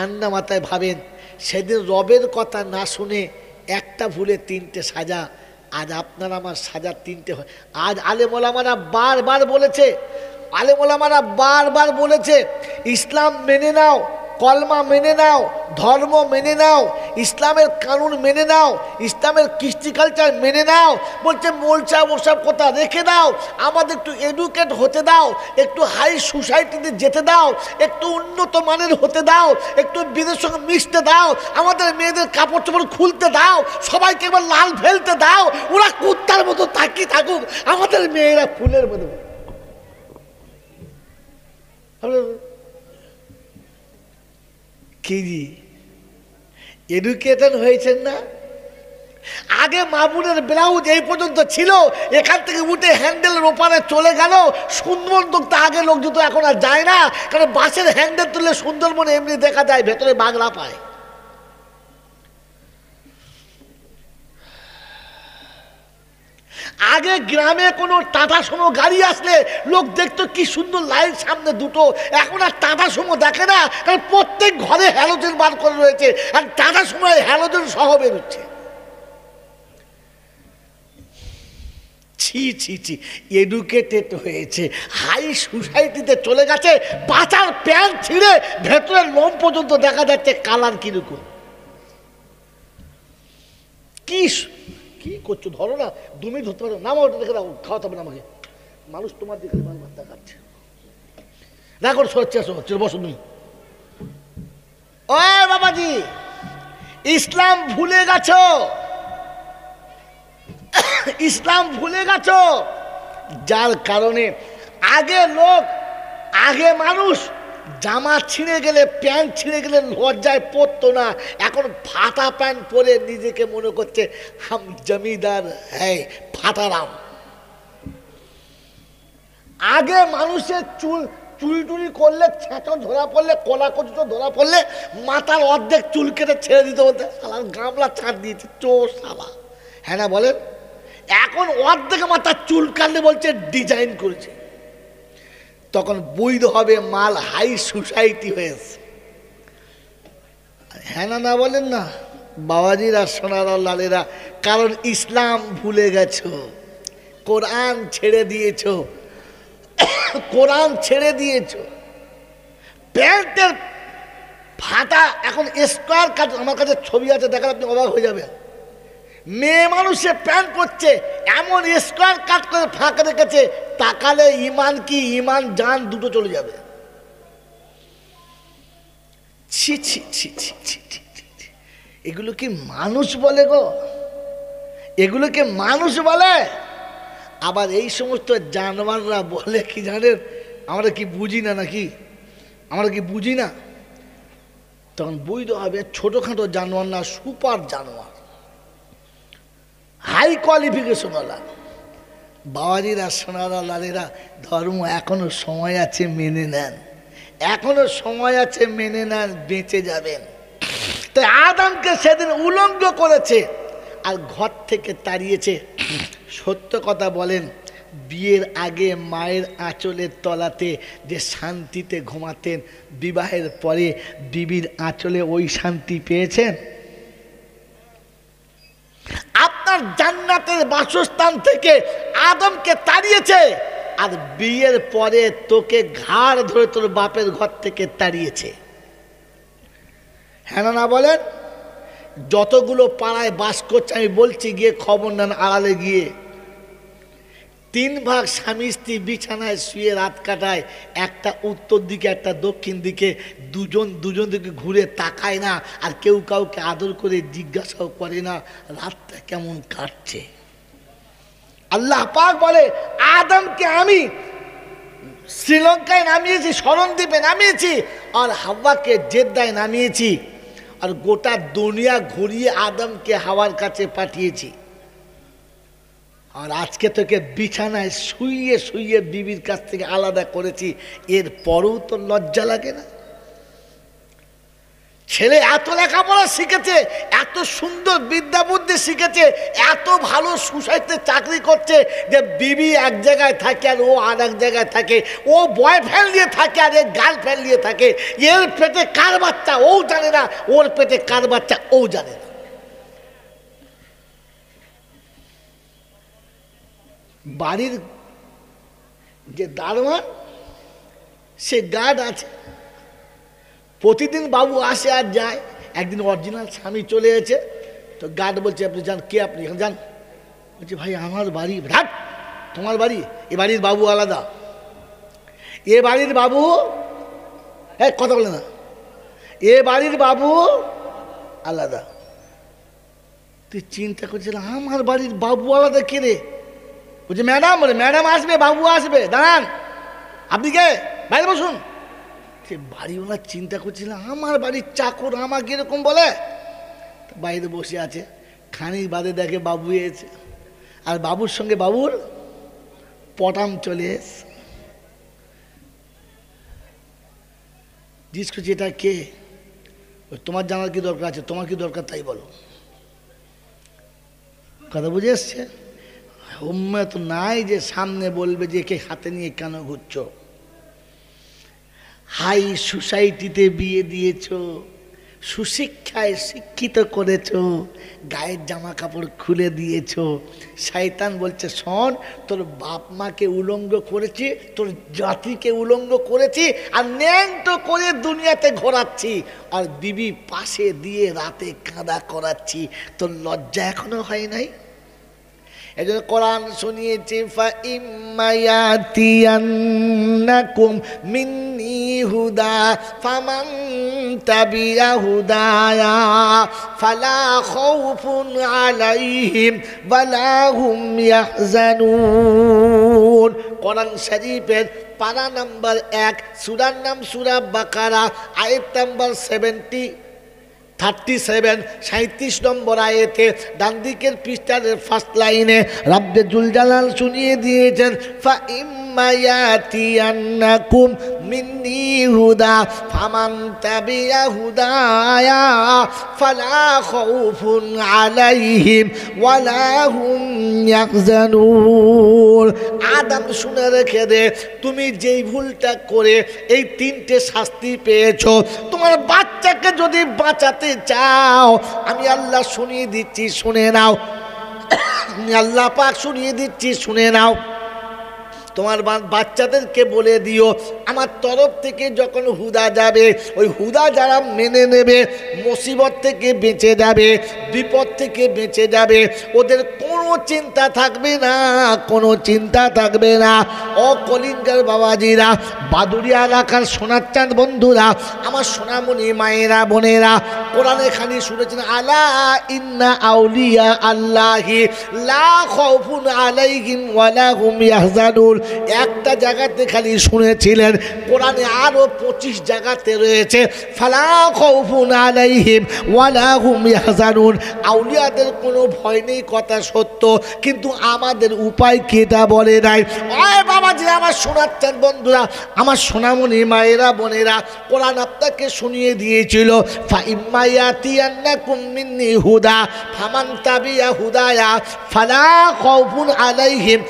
ঠান্ডা মাথায় ভাবেন সেদিন রবের কথা না শুনে একটা ভুলে তিনটে সাজা আজ আপনার আমার সাজা তিনটে হয় আজ আলেমলামারা বারবার বলেছে আলেমলামারা বারবার বলেছে ইসলাম মেনে নাও কলমা মেনে নাও ধর্ম মেনে নাও ইসলামের কানুন মেনে নাও ইসলামের কৃষ্টি কালচার মেনে নাও বলছে মোলচা ওসব কথা রেখে দাও আমাদের একটু এডুকেট হতে দাও একটু হাই সোসাইটিতে যেতে দাও একটু উন্নত মানের হতে দাও একটু বিদের সঙ্গে মিশতে দাও আমাদের মেয়েদের কাপড় চোপড় খুলতে দাও সবাইকে এবার লাল ফেলতে দাও ওরা কুত্তার মতো তাকিয়ে থাকুক আমাদের মেয়েরা ফুলের মতো কেজি এডুকেটেড হয়েছেন না আগে মামুনের ব্লাউজ এই পর্যন্ত ছিল এখান থেকে উঠে হ্যান্ডেলের ওপারে চলে গেল সুন্দর তো আগে লোক জুতো এখন আর যায় না কারণ বাসের হ্যান্ডেল তুললে সুন্দরবন এমনি দেখা যায় ভেতরে বাংলা পায় আগে গ্রামে কোনো টাটা সমো গাড়ি আসলে লোক দেখতো কি সুন্দর লাইন সামনে দুটো এখন আর টাটা সমো দেখে না কারণ প্রত্যেক ঘরে হ্যালোজেন বার করে রয়েছে আর টাটা সময় হ্যালোজেন সহ বেরোচ্ছে ছি ছি ছি এডুকেটেড হয়েছে হাই সোসাইটিতে চলে গেছে পাতার প্যান্ট ছিঁড়ে ভেতরের লোম পর্যন্ত দেখা যাচ্ছে কালার কিরকম কি করছো ধরো না তুমি ধরতে পারো নামা ওটা দেখে দাও খাওয়াতে হবে না আমাকে মানুষ তোমার দিকে বারবার তাকাচ্ছে না করো সরচ্ছে আসো চল বসো তুমি বাবাজি ইসলাম ভুলে গেছো ইসলাম ভুলে গেছো যার কারণে আগে লোক আগে মানুষ জামা ছিঁড়ে গেলে প্যান্ট ছিঁড়ে গেলে লজ্জায় পরতো না এখন ফাটা প্যান্ট পরে নিজেকে মনে করছে হাম জমিদার হ্যাঁ ফাটারাম আগে মানুষের চুল চুরি টুরি করলে ছেঁচো ধরা পড়লে কলা কচুটো ধরা পড়লে মাথার অর্ধেক চুল কেটে ছেড়ে দিতে বলতে সালার গামলা ছাড় দিয়েছে চোর সালা হ্যাঁ না বলেন এখন অর্ধেক মাথার চুল কাটলে বলছে ডিজাইন করেছে তখন বৈধ হবে মাল হাই সোসাইটি হয়েছে হ্যাঁ না বলেন না বাবাজিরা সোনার লালেরা কারণ ইসলাম ভুলে গেছ কোরআন ছেড়ে দিয়েছ কোরআন ছেড়ে দিয়েছ প্যান্টের ফাটা এখন স্কোয়ার কাট আমার কাছে ছবি আছে দেখার আপনি অবাক হয়ে যাবেন মেয়ে মানুষে প্যান্ট করছে এমন স্কোয়ার কাট করে ফাঁকা রেখেছে তাকালে ইমান কি ইমান জান দুটো চলে যাবে ছি ছি ছি ছি ছি এগুলো কি মানুষ বলে গো এগুলোকে মানুষ বলে আবার এই সমস্ত জানোয়াররা বলে কি জানেন আমরা কি বুঝি না নাকি আমরা কি বুঝি না তখন বুঝতে হবে ছোটোখাটো জানোয়ার না সুপার জানোয়ার হাই ওলা বাবাজিরা সোনারা লালেরা ধর্ম এখনও সময় আছে মেনে নেন এখনও সময় আছে মেনে নেন বেঁচে যাবেন তাই আদামকে সেদিন উলঙ্গ করেছে আর ঘর থেকে তাড়িয়েছে সত্য কথা বলেন বিয়ের আগে মায়ের আঁচলের তলাতে যে শান্তিতে ঘুমাতেন বিবাহের পরে বিবির আঁচলে ওই শান্তি পেয়েছেন আপনার জান্নাতের বাসস্থান থেকে আদমকে তাড়িয়েছে আর বিয়ের পরে তোকে ঘাড় ধরে তোর বাপের ঘর থেকে তাড়িয়েছে হ্যাঁ না বলেন যতগুলো পাড়ায় বাস করছে আমি বলছি গিয়ে খবর নেন আড়ালে গিয়ে তিন ভাগ স্বামী স্ত্রী বিছানায় শুয়ে রাত কাটায় একটা উত্তর দিকে একটা দক্ষিণ দিকে দুজন দুজন দিকে ঘুরে তাকায় না আর কেউ কাউকে আদর করে জিজ্ঞাসাও করে না রাতটা কেমন কাটছে আল্লাহ পাক বলে আদমকে আমি শ্রীলঙ্কায় নামিয়েছি স্মরণদ্বীপে নামিয়েছি আর হাওয়াকে জেদ্দায় নামিয়েছি আর গোটা দুনিয়া ঘুরিয়ে আদমকে হাওয়ার কাছে পাঠিয়েছি আর আজকে তোকে বিছানায় শুইয়ে শুইয়ে বিবির কাছ থেকে আলাদা করেছি এর পরেও তো লজ্জা লাগে না ছেলে এত লেখাপড়া শিখেছে এত সুন্দর বিদ্যা বুদ্ধি শিখেছে এত ভালো সুসাইতে চাকরি করছে যে বিবি এক জায়গায় থাকে আর ও আর এক জায়গায় থাকে ও বয়ফ্রেন্ড নিয়ে থাকে আর এর গার্লফ্রেন্ড নিয়ে থাকে এর পেটে কার বাচ্চা ও জানে না ওর পেটে কার বাচ্চা ও জানে না বাড়ির যে দারোয়ান সে গার্ড আছে প্রতিদিন বাবু আসে আর যায় একদিন অরিজিনাল স্বামী চলে এসে তো গার্ড বলছে আপনি যান কে আপনি এখানে যান বলছে ভাই আমার বাড়ি রাত তোমার বাড়ি এ বাড়ির বাবু আলাদা এ বাড়ির বাবু হ্যাঁ কথা বলে না এ বাড়ির বাবু আলাদা তুই চিন্তা করছিল আমার বাড়ির বাবু আলাদা কে রে বলছে ম্যাডাম বলে ম্যাডাম আসবে বাবু আসবে দাঁড়ান আপনি কে বাইরে বসুন সে বাড়িওয়ালা চিন্তা করছিল আমার বাড়ির চাকর আমাকে এরকম বলে বাইরে বসে আছে খানিক বাদে দেখে বাবু এসে আর বাবুর সঙ্গে বাবুর পটাম চলে এস জিজ্ঞেস করছি এটা কে তোমার জানার কি দরকার আছে তোমার কি দরকার তাই বলো কথা বুঝে এসছে উম্মত নাই যে সামনে বলবে যে কে হাতে নিয়ে কেন ঘুরছ হাই সোসাইটিতে বিয়ে দিয়েছ সুশিক্ষায় শিক্ষিত করেছ গায়ের জামা কাপড় খুলে দিয়েছ শায়তান বলছে শোন তোর বাপ মাকে উলঙ্গ করেছি তোর জাতিকে উলঙ্গ করেছি আর ন্যাংট করে দুনিয়াতে ঘোরাচ্ছি আর বিবি পাশে দিয়ে রাতে কাঁদা করাচ্ছি তোর লজ্জা এখনো হয় নাই এই কোরআন শুনিয়েছে ফাইমায়াতিয়ান্নাকুম মিন্নি হুদা ফামান তাবিয়া হুদায়া ফালা খাউফুন আলাইহিম ওয়ালা হুম ইয়াহজানুন কোরআন শরীফের পারা নাম্বার এক সুরার নাম সুরা বাকারা আয়াত নাম্বার সেভেন্টি থার্টি সেভেন সাঁত্রিশ নম্বর আয়েতে ডান দিকের পৃষ্ঠারের ফার্স্ট লাইনে রাব্বে জুলজালাল শুনিয়ে দিয়েছেন ফা মিন্নি হুদা ফালা আলাইহিম আদাম শুনে রেখে দে তুমি যেই ভুলটা করে এই তিনটে শাস্তি পেয়েছো তোমার বাচ্চাকে যদি বাঁচাতে চাও আমি আল্লাহ শুনিয়ে দিচ্ছি শুনে নাও আল্লাহ পাক শুনিয়ে দিচ্ছি শুনে নাও তোমার বাচ্চাদেরকে বলে দিও আমার তরফ থেকে যখন হুদা যাবে ওই হুদা যারা মেনে নেবে মুসিবত থেকে বেঁচে যাবে বিপদ থেকে বেঁচে যাবে ওদের কোনো চিন্তা থাকবে না কোনো চিন্তা থাকবে না অকলিঙ্গার বাবাজিরা বাদুরিয়া এলাকার সোনার চাঁদ বন্ধুরা আমার সোনামণি মায়েরা বোনেরা কোরআনে খানি শুনেছেন আলা ইন্না আউলিয়া আল্লাহি লা খাউফুন আলাইহিম ওয়ালা হুম ইয়াহজানুন একটা জায়গাতে খালি শুনেছিলেন কোরআনে আরও পঁচিশ জায়গাতে রয়েছে আউলিয়াদের কোনো ভয় নেই কথা সত্য কিন্তু আমাদের উপায় কেটা বলে নাই অয় বাবা যে আমার শোনাচ্ছেন বন্ধুরা আমার সোনামণি মায়েরা বোনেরা কোরআন আপনাকে শুনিয়ে দিয়েছিল হুদা ফামান তাবিয়া হুদায়া ফালা কৌফুন আলাইহিম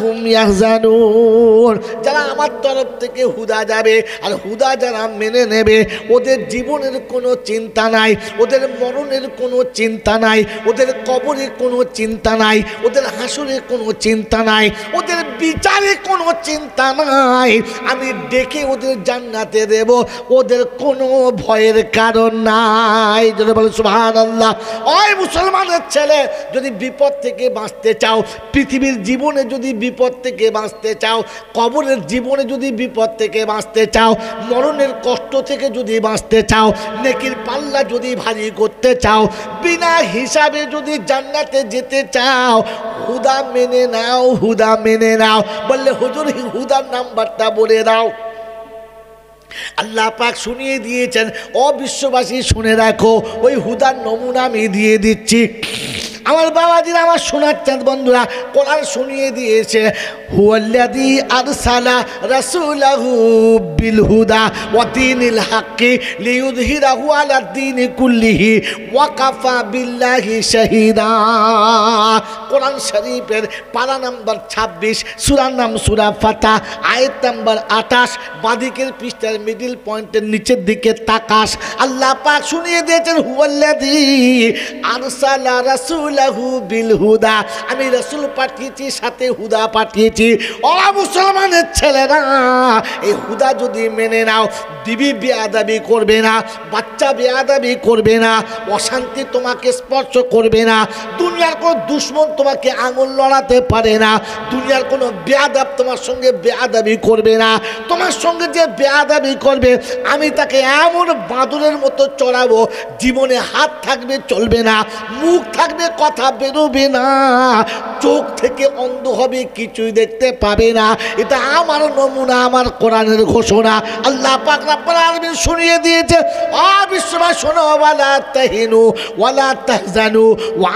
হুম ইয়াহ জানুন যারা আমার তরফ থেকে হুদা যাবে আর হুদা যারা মেনে নেবে ওদের জীবনের কোনো চিন্তা নাই ওদের মরণের কোনো চিন্তা নাই ওদের কবরের কোনো চিন্তা নাই ওদের হাসুরের কোনো চিন্তা নাই ওদের বিচারে কোনো চিন্তা নাই আমি ডেকে ওদের জান্নাতে দেব ওদের কোনো ভয়ের কারণ নাই যদি বলে সুহান আল্লাহ অয় মুসলমানের ছেলে যদি বিপদ থেকে বাঁচতে চাও পৃথিবীর জীবনে যদি বিপদ থেকে বাঁচতে চাও কবরের জীবনে যদি বিপদ থেকে বাঁচতে চাও মরণের কষ্ট থেকে যদি বাঁচতে চাও নেকির পাল্লা যদি ভারী করতে চাও বিনা হিসাবে যদি জান্নাতে যেতে চাও হুদা মেনে নাও হুদা মেনে নাও বললে হুজুর হুদার নাম্বারটা বলে দাও আল্লাহ পাক শুনিয়ে দিয়েছেন অবিশ্ববাসী শুনে রাখো ওই হুদার নমুনা আমি দিয়ে দিচ্ছি আমার বাবাজির আমার সোনার চাঁদ বন্ধুরা কোরআন শুনিয়ে দিয়েছে হুয়াল্লাদি আরসালা রাসুলাহু বিল হুদা ওয়াদিনিল হাক্কি লিউযহিরাহু আলা দ্বীন কুল্লিহি ওয়া কাফা বিল্লাহি শাহীদা কোরআন শরীফের পারা নাম্বার 26 সূরার নাম সূরা ফাতা আয়াত নাম্বার 28 বাদিকের পৃষ্ঠার মিডিল পয়েন্টের নিচের দিকে তাকাস আল্লাহ পাক শুনিয়ে দিয়েছেন হুয়াল্লাদি আরসালা রাসুল লাহু বিল হুদা আমি রসুল পাঠিয়েছি সাথে হুদা পাঠিয়েছি ওরা মুসলমানের ছেলেরা এই হুদা যদি মেনে নাও বিবি বেয়াদাবি করবে না বাচ্চা বেয়াদাবি করবে না অশান্তি তোমাকে স্পর্শ করবে না দুনিয়ার কোনো দুশ্মন তোমাকে আঙুল লড়াতে পারে না দুনিয়ার কোনো বেয়াদাব তোমার সঙ্গে বেয়াদাবি করবে না তোমার সঙ্গে যে বেয়াদাবি করবে আমি তাকে এমন বাঁদরের মতো চড়াবো জীবনে হাত থাকবে চলবে না মুখ থাকবে কথা বেরোবে না চোখ থেকে অন্ধ হবে কিছুই দেখতে পাবে না এটা আমার নমুনা আমার কোরআনের ঘোষণা আল্লাহ পাক রাব্বুল শুনিয়ে দিয়েছে অবিশ্বাস শোনো ওয়ালা তাহিনু ওয়ালা তাহজানু ওয়া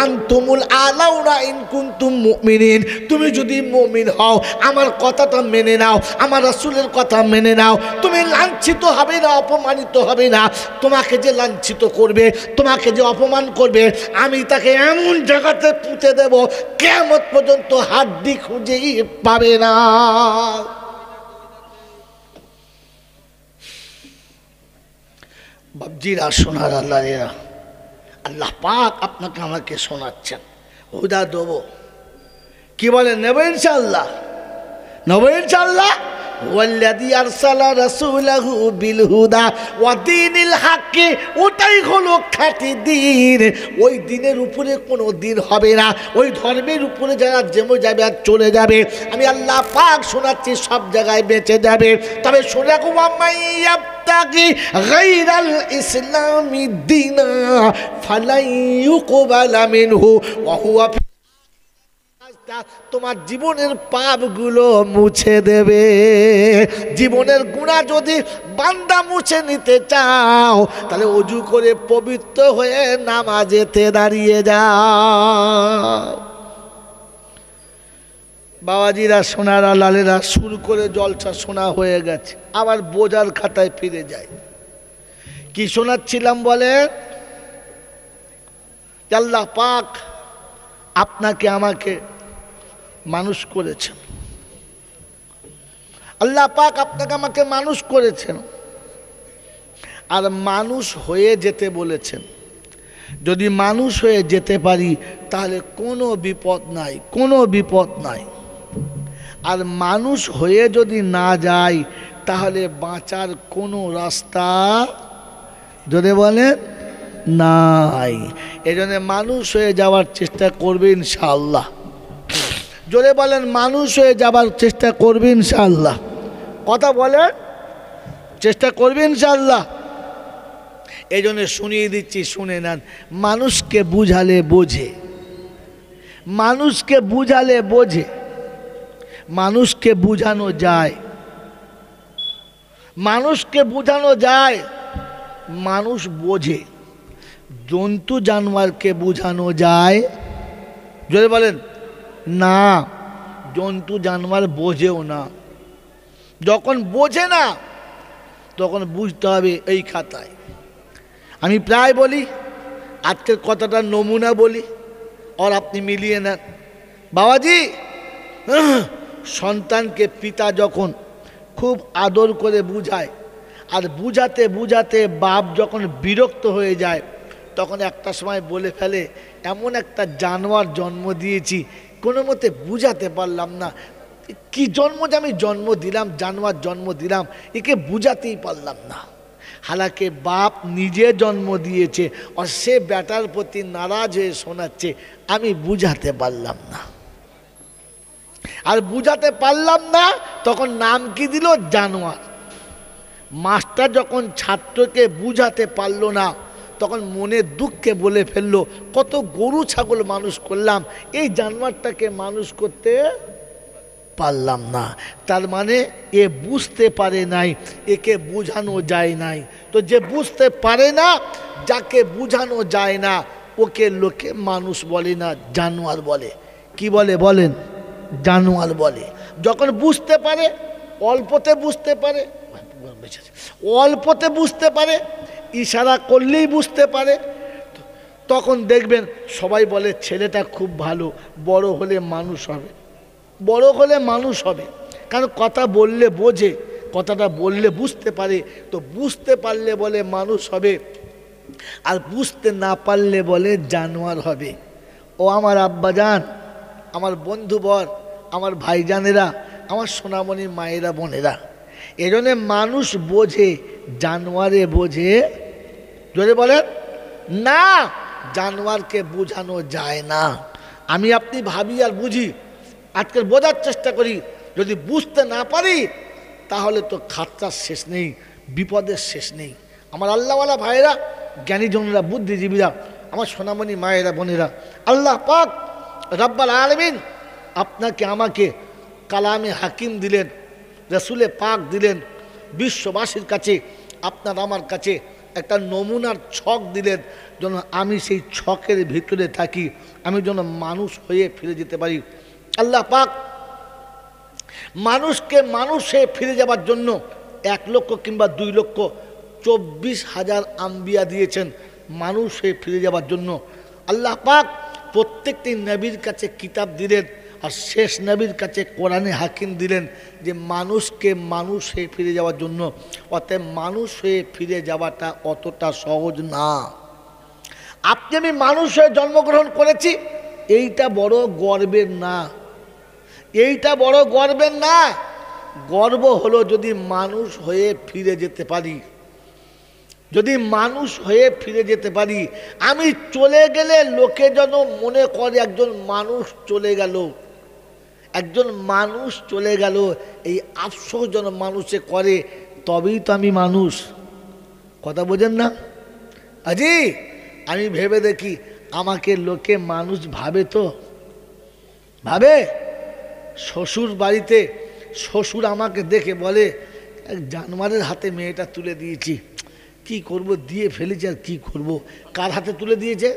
রব্বুল আলাউরা ইনকুন মুমিনিন তুমি যদি মুমিন হও আমার কথাটা মেনে নাও আমার রাসুলের কথা মেনে নাও তুমি লাঞ্ছিত হবে না অপমানিত হবে না তোমাকে যে লাঞ্ছিত করবে তোমাকে যে অপমান করবে আমি তাকে এমন জায়গাতে পুঁতে দেব কেমত পর্যন্ত হাড্ডি খুঁজেই পাবে না বাবজিরা সোনার আল্লাহ আল্লাহ পাক আপনাকে আমাকে শোনাচ্ছেন হুদা দেব কি বলে নেব ইনশাল্লাহ নেব ইনশাল্লাহ والذي أرسل رسوله بالهدى ودين الحق ওটাই হলো খাঁটি দিন ওই দিনের উপরে কোনো দিন হবে না ওই ধর্মের উপরে যারা জেমে যাবে আর চলে যাবে আমি আল্লাহ পাক শোনাচ্ছি সব জায়গায় বেঁচে যাবে তবে শোনা মাম্মাইয়া يبتغي غير الإسلام دينا فلن يقبل منه وهو তোমার জীবনের পাপগুলো মুছে দেবে জীবনের গুণা যদি বান্দা মুছে নিতে চাও তাহলে অজু করে পবিত্র হয়ে নামাজেতে দাঁড়িয়ে যাও বাবাজিরা সোনারা লালেরা সুর করে জলসা সোনা হয়ে গেছে আবার বোঝার খাতায় ফিরে যায় কি শোনাচ্ছিলাম বলে আল্লাহ পাক আপনাকে আমাকে মানুষ করেছেন আল্লাহ পাক আপনাকে আমাকে মানুষ করেছেন আর মানুষ হয়ে যেতে বলেছেন যদি মানুষ হয়ে যেতে পারি তাহলে কোনো বিপদ নাই কোনো বিপদ নাই আর মানুষ হয়ে যদি না যায় তাহলে বাঁচার কোনো রাস্তা যদি বলেন নাই এজন্য মানুষ হয়ে যাওয়ার চেষ্টা করবে ইনশাআল্লাহ যদি বলেন মানুষ হয়ে যাবার চেষ্টা করবে ইনশাআল্লাহ কথা বলেন চেষ্টা করবে ইনশাআল্লাহ এই জন্য শুনিয়ে দিচ্ছি শুনে নেন মানুষকে বুঝালে বোঝে মানুষকে বুঝালে বোঝে মানুষকে বোঝানো যায় মানুষকে বোঝানো যায় মানুষ বোঝে জন্তু জানোয়ারকে বোঝানো যায় যদি বলেন না জন্তু জানোয়ার বোঝেও না যখন বোঝে না তখন বুঝতে হবে এই খাতায় আমি প্রায় বলি আজকের কথাটা নমুনা বলি আর আপনি মিলিয়ে নেন বাবাজি সন্তানকে পিতা যখন খুব আদর করে বুঝায় আর বুঝাতে বুঝাতে বাপ যখন বিরক্ত হয়ে যায় তখন একটা সময় বলে ফেলে এমন একটা জানোয়ার জন্ম দিয়েছি কোনো মতে বুঝাতে পারলাম না কি জন্ম যে আমি জন্ম দিলাম জানোয়ার জন্ম দিলাম একে বুঝাতেই পারলাম না হালাকে বাপ নিজে জন্ম দিয়েছে আর সে ব্যাটার প্রতি নারাজ হয়ে শোনাচ্ছে আমি বুঝাতে পারলাম না আর বুঝাতে পারলাম না তখন নাম কি দিল জানোয়ার মাস্টার যখন ছাত্রকে বুঝাতে পারল না তখন মনে দুঃখে বলে ফেললো কত গরু ছাগল মানুষ করলাম এই জানোয়ারটাকে মানুষ করতে পারলাম না তার মানে এ বুঝতে পারে নাই একে বোঝানো যায় নাই তো যে বুঝতে পারে না যাকে বুঝানো যায় না ওকে লোকে মানুষ বলে না জানোয়ার বলে কি বলে বলেন জানোয়ার বলে যখন বুঝতে পারে অল্পতে বুঝতে পারে অল্পতে বুঝতে পারে ইশারা করলেই বুঝতে পারে তখন দেখবেন সবাই বলে ছেলেটা খুব ভালো বড় হলে মানুষ হবে বড় হলে মানুষ হবে কারণ কথা বললে বোঝে কথাটা বললে বুঝতে পারে তো বুঝতে পারলে বলে মানুষ হবে আর বুঝতে না পারলে বলে জানোয়ার হবে ও আমার আব্বাজান আমার বন্ধুবর আমার ভাইজানেরা আমার সোনামণি মায়েরা বোনেরা এজন্য মানুষ বোঝে জানোয়ারে বোঝে জোরে বলেন না জানোয়ারকে বোঝানো যায় না আমি আপনি ভাবি আর বুঝি আজকাল বোঝার চেষ্টা করি যদি বুঝতে না পারি তাহলে তো খাতটার শেষ নেই বিপদের শেষ নেই আমার আল্লাহওয়ালা ভাইয়েরা জ্ঞানীজনরা বুদ্ধিজীবীরা আমার সোনামণি মায়েরা বোনেরা আল্লাহ পাক রব্বাল আলমিন আপনাকে আমাকে কালামে হাকিম দিলেন রসুলে পাক দিলেন বিশ্ববাসীর কাছে আপনার আমার কাছে একটা নমুনার ছক দিলেন যেন আমি সেই ছকের ভিতরে থাকি আমি যেন মানুষ হয়ে ফিরে যেতে পারি আল্লাহ পাক মানুষকে মানুষে ফিরে যাবার জন্য এক লক্ষ কিংবা দুই লক্ষ চব্বিশ হাজার আম্বিয়া দিয়েছেন মানুষে ফিরে যাবার জন্য আল্লাহ পাক প্রত্যেকটি নবীর কাছে কিতাব দিলেন আর শেষ নবীর কাছে কোরআনে হাকিম দিলেন যে মানুষকে মানুষ হয়ে ফিরে যাওয়ার জন্য অতএব মানুষ হয়ে ফিরে যাওয়াটা অতটা সহজ না আপনি আমি মানুষ হয়ে জন্মগ্রহণ করেছি এইটা বড় গর্বের না এইটা বড় গর্বের না গর্ব হলো যদি মানুষ হয়ে ফিরে যেতে পারি যদি মানুষ হয়ে ফিরে যেতে পারি আমি চলে গেলে লোকে যেন মনে করে একজন মানুষ চলে গেল একজন মানুষ চলে গেল এই আফসোস যেন মানুষে করে তবেই তো আমি মানুষ কথা বোঝেন না আজি আমি ভেবে দেখি আমাকে লোকে মানুষ ভাবে তো ভাবে শ্বশুর বাড়িতে শ্বশুর আমাকে দেখে বলে জানোয়ারের হাতে মেয়েটা তুলে দিয়েছি কি করব দিয়ে ফেলেছে আর কী করব কার হাতে তুলে দিয়েছে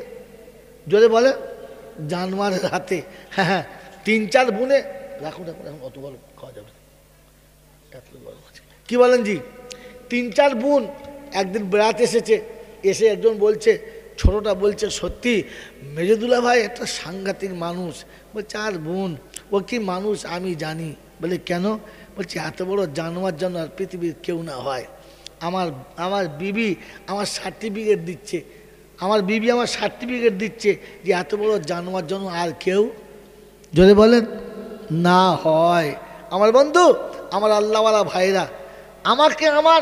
যদি বলে জানোয়ারের হাতে হ্যাঁ হ্যাঁ তিন চার বুনে রাখুন এখন এখন অত বড় খাওয়া যাবে এত কি বলেন জি তিন চার বোন একদিন বেড়াতে এসেছে এসে একজন বলছে ছোটটা বলছে সত্যি মেজেদুলা ভাই একটা সাংঘাতিক মানুষ বলছে আর বোন ও কি মানুষ আমি জানি বলে কেন বলছে এত বড় জানোয়ার জন্য আর পৃথিবীর কেউ না হয় আমার আমার বিবি আমার সার্টিফিকেট দিচ্ছে আমার বিবি আমার সার্টিফিকেট দিচ্ছে যে এত বড় জানোয়ার জন্য আর কেউ যদি বলেন না হয় আমার বন্ধু আমার আল্লাহওয়ালা ভাইরা আমাকে আমার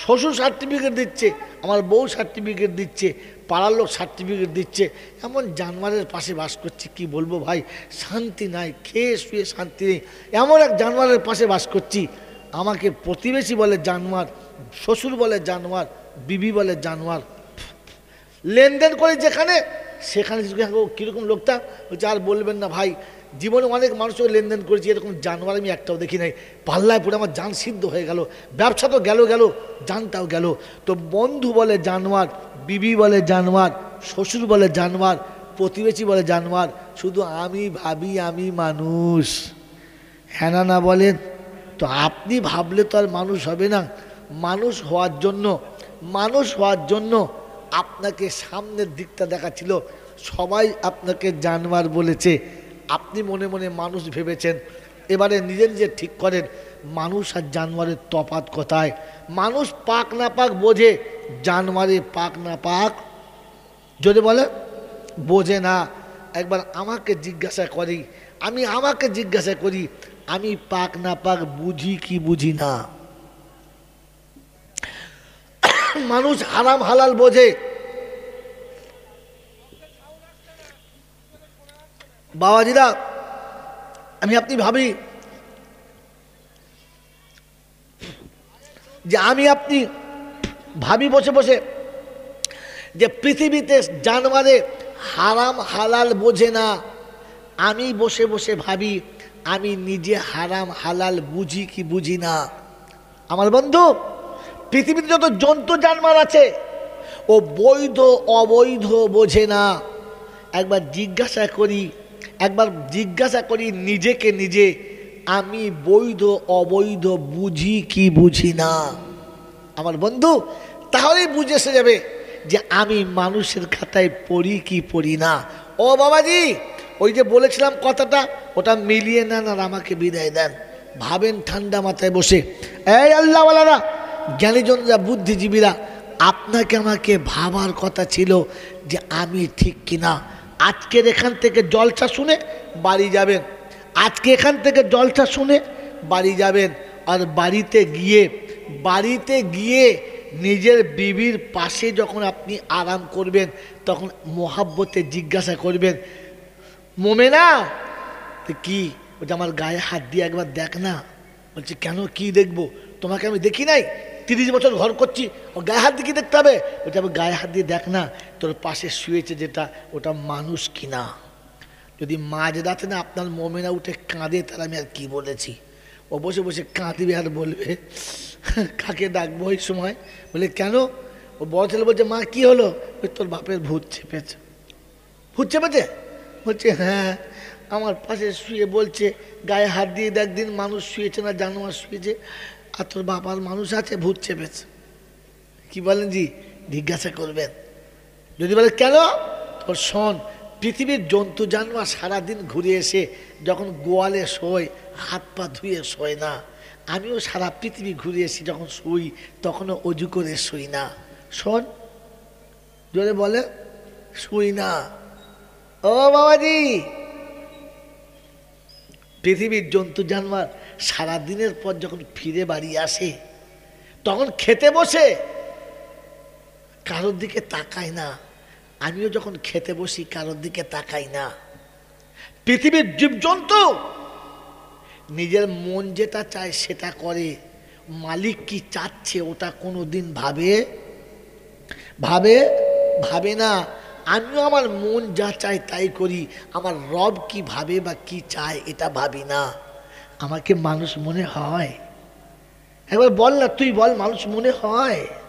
শ্বশুর সার্টিফিকেট দিচ্ছে আমার বউ সার্টিফিকেট দিচ্ছে পাড়ার লোক সার্টিফিকেট দিচ্ছে এমন জানোয়ারের পাশে বাস করছি কি বলবো ভাই শান্তি নাই খেয়ে শুয়ে শান্তি নেই এমন এক জানোয়ারের পাশে বাস করছি আমাকে প্রতিবেশী বলে জানোয়ার শ্বশুর বলে জানোয়ার বিবি বলে জানোয়ার লেনদেন করে যেখানে সেখানে কীরকম লোকটা বলছে আর বলবেন না ভাই জীবনে অনেক মানুষও লেনদেন করেছি এরকম জানোয়ার আমি একটাও দেখি নাই পাল্লায় পড়ে আমার যান সিদ্ধ হয়ে গেল ব্যবসা তো গেল গেল জানটাও গেল তো বন্ধু বলে জানোয়ার বিবি বলে জানোয়ার শ্বশুর বলে জানোয়ার প্রতিবেশী বলে জানোয়ার শুধু আমি ভাবি আমি মানুষ হ্যানা না বলেন তো আপনি ভাবলে তো আর মানুষ হবে না মানুষ হওয়ার জন্য মানুষ হওয়ার জন্য আপনাকে সামনের দিকটা দেখাচ্ছিল সবাই আপনাকে জানবার বলেছে আপনি মনে মনে মানুষ ভেবেছেন এবারে নিজে নিজে ঠিক করেন মানুষ আর জানোয়ারের তফাত কোথায় মানুষ পাক না পাক বোঝে জানোয়ারে পাক না পাক যদি বলে বোঝে না একবার আমাকে জিজ্ঞাসা করি আমি আমাকে জিজ্ঞাসা করি আমি পাক না পাক বুঝি কি বুঝি না মানুষ হারাম হালাল বোঝে বাবাজিরা আমি আপনি ভাবি যে আমি আপনি ভাবি বসে বসে যে পৃথিবীতে জানোয়ারে হারাম হালাল বোঝে না আমি বসে বসে ভাবি আমি নিজে হারাম হালাল বুঝি কি বুঝি না আমার বন্ধু পৃথিবীতে যত জন্তু জানমার আছে ও বৈধ অবৈধ বোঝে না একবার জিজ্ঞাসা করি একবার জিজ্ঞাসা করি নিজেকে নিজে আমি বৈধ অবৈধ বুঝি কি বুঝি না আমার বন্ধু তাহলেই বুঝে এসে যাবে যে আমি মানুষের খাতায় পড়ি কি পড়ি না ও বাবাজি ওই যে বলেছিলাম কথাটা ওটা মিলিয়ে নেন আর আমাকে বিদায় দেন ভাবেন ঠান্ডা মাথায় বসে এই আল্লাহওয়ালারা জ্ঞানীজনরা বুদ্ধিজীবীরা আপনাকে আমাকে ভাবার কথা ছিল যে আমি ঠিক কিনা আজকের এখান থেকে জলসা শুনে বাড়ি যাবেন আজকে এখান থেকে জলসা শুনে বাড়ি যাবেন আর বাড়িতে গিয়ে বাড়িতে গিয়ে নিজের বিবির পাশে যখন আপনি আরাম করবেন তখন মোহাব্বতে জিজ্ঞাসা করবেন মোমেনা কি বলছে আমার গায়ে হাত দিয়ে একবার দেখ না বলছে কেন কি দেখবো তোমাকে আমি দেখি নাই তিরিশ বছর ঘর করছি ও গায়ে হাত দিয়ে দেখতে হবে বলছে আমি গায়ে হাত দিয়ে দেখ না তোর পাশে শুয়েছে যেটা ওটা মানুষ কিনা যদি মাঝ রাতে না আপনার মোমেনা উঠে কাঁদে তাহলে আমি আর কি বলেছি ও বসে বসে কাঁদবে আর বলবে কাকে ডাকবো ওই সময় বলে কেন ও বড় ছেলে বলছে মা কি হলো তোর বাপের ভূত চেপেছে ভূত চেপেছে বলছে হ্যাঁ আমার পাশে শুয়ে বলছে গায়ে হাত দিয়ে দেখ দিন মানুষ শুয়েছে না জানোয়ার শুয়েছে আর তোর বাবার মানুষ আছে ভূত চেপেছে কি বলেন জি জিজ্ঞাসা করবেন যদি বলে কেন তোর শোন পৃথিবীর জন্তু জানোয়ার সারাদিন ঘুরে এসে যখন গোয়ালে শোয় হাত পা ধুয়ে শোয় না আমিও সারা পৃথিবী ঘুরে এসি যখন শুই তখনও অজু করে শুই না শোন জোরে বলে শুই না ও বাবাজি পৃথিবীর জন্তু জানোয়ার সারাদিনের পর যখন ফিরে বাড়ি আসে তখন খেতে বসে কারোর দিকে তাকায় না আমিও যখন খেতে বসি কারোর দিকে তাকাই না পৃথিবীর জীবজন্তু নিজের মন যেটা চায় সেটা করে মালিক কি চাচ্ছে ওটা কোনো দিন ভাবে ভাবে ভাবে না আমিও আমার মন যা চায় তাই করি আমার রব কি ভাবে বা কি চায় এটা ভাবি না আমাকে মানুষ মনে হয় একবার বল না তুই বল মানুষ মনে হয়